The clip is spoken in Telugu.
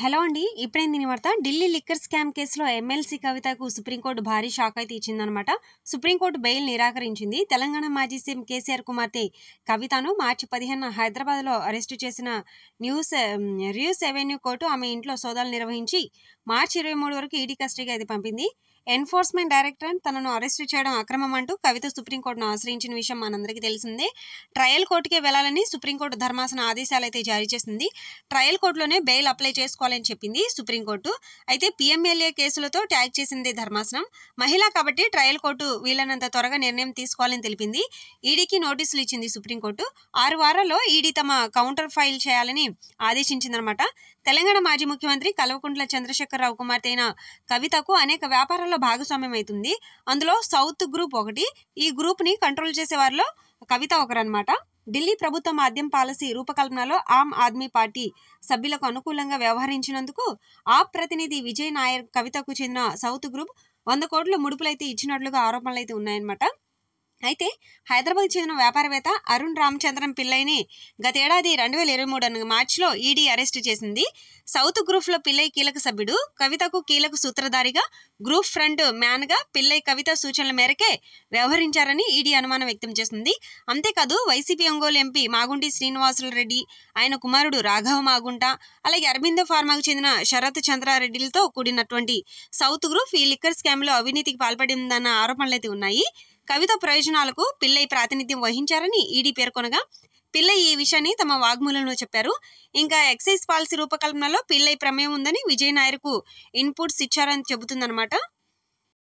హలో అండి ఇప్పుడే దీని వార్త ఢిల్లీ లిక్కర్ స్కామ్ కేసులో ఎమ్మెల్సీ కవితకు సుప్రీంకోర్టు భారీ షాక్ అయితే ఇచ్చిందనమాట సుప్రీంకోర్టు బెయిల్ నిరాకరించింది తెలంగాణ మాజీ సీఎం కేసీఆర్ కుమార్తె కవితను మార్చి పదిహేను హైదరాబాద్లో అరెస్టు చేసిన న్యూస్ రియూస్ ఎవెన్యూ కోర్టు ఆమె ఇంట్లో సోదాలు నిర్వహించి మార్చి ఇరవై మూడు వరకు ఈడీ కస్టడీకి అయితే పంపింది ఎన్ఫోర్స్మెంట్ డైరెక్టరేట్ తనను అరెస్టు చేయడం అక్రమం అంటూ కవిత సుప్రీంకోర్టును ఆశ్రయించిన విషయం మనందరికీ తెలిసిందే ట్రయల్ కోర్టుకే వెళ్లాలని సుప్రీంకోర్టు ధర్మాసన ఆదేశాలు అయితే జారీ చేసింది ట్రయల్ కోర్టులోనే బెయిల్ అప్లై చేసుకోవాలని చెప్పింది సుప్రీంకోర్టు అయితే పిఎంఎల్ఏ కేసులతో ట్యాగ్ చేసింది ధర్మాసనం మహిళ కాబట్టి ట్రయల్ కోర్టు వీలైనంత త్వరగా నిర్ణయం తీసుకోవాలని తెలిపింది ఈడీకి నోటీసులు ఇచ్చింది సుప్రీంకోర్టు ఆరు వారాల్లో ఈడీ తమ కౌంటర్ ఫైల్ చేయాలని ఆదేశించిందనమాట తెలంగాణ మాజీ ముఖ్యమంత్రి కల్వకుంట్ల చంద్రశేఖరరావు కుమార్తె అయిన కవితకు అనేక వ్యాపారాల లో భాగస్వామ్యం అవుతుంది అందులో సౌత్ గ్రూప్ ఒకటి ఈ గ్రూప్ని కంట్రోల్ చేసే వారిలో కవిత ఒకరనమాట ఢిల్లీ ప్రభుత్వ మాద్యం పాలసీ రూపకల్పనలో ఆమ్ ఆద్మీ పార్టీ సభ్యులకు అనుకూలంగా వ్యవహరించినందుకు ఆ ప్రతినిధి విజయ్ నాయర్ కవితకు చెందిన సౌత్ గ్రూప్ వంద కోట్లు ముడుపులైతే ఇచ్చినట్లుగా ఆరోపణలు అయితే ఉన్నాయన్నమాట అయితే హైదరాబాద్ చెందిన వ్యాపారవేత్త అరుణ్ రామచంద్రం పిల్లయిని గతేడాది రెండు వేల ఇరవై మూడు మార్చిలో ఈడీ అరెస్టు చేసింది సౌత్ గ్రూప్లో పిల్లయ్య కీలక సభ్యుడు కవితకు కీలక సూత్రధారిగా గ్రూప్ ఫ్రంట్ మ్యాన్గా పిల్లయ్య కవిత సూచనల మేరకే వ్యవహరించారని ఈడీ అనుమానం వ్యక్తం చేసింది అంతేకాదు వైసీపీ ఒంగోలు ఎంపీ మాగుంటి శ్రీనివాసుల రెడ్డి ఆయన కుమారుడు రాఘవ మాగుంట అలాగే అరబిందో ఫార్మాకు చెందిన శరత్ చంద్రారెడ్డిలతో కూడినటువంటి సౌత్ గ్రూప్ ఈ లిక్కర్ స్కామ్లో అవినీతికి పాల్పడిందన్న ఆరోపణలైతే ఉన్నాయి కవిత ప్రయోజనాలకు పిల్లయ్య ప్రాతినిధ్యం వహించారని ఈడీ పేర్కొనగా పిల్లయ్య ఈ విషయాన్ని తమ వాగ్మూలంలో చెప్పారు ఇంకా ఎక్సైజ్ పాలసీ రూపకల్పనలో పిల్లయ్య ప్రమేయం ఉందని విజయ్ ఇన్పుట్స్ ఇచ్చారని చెబుతుందన్నమాట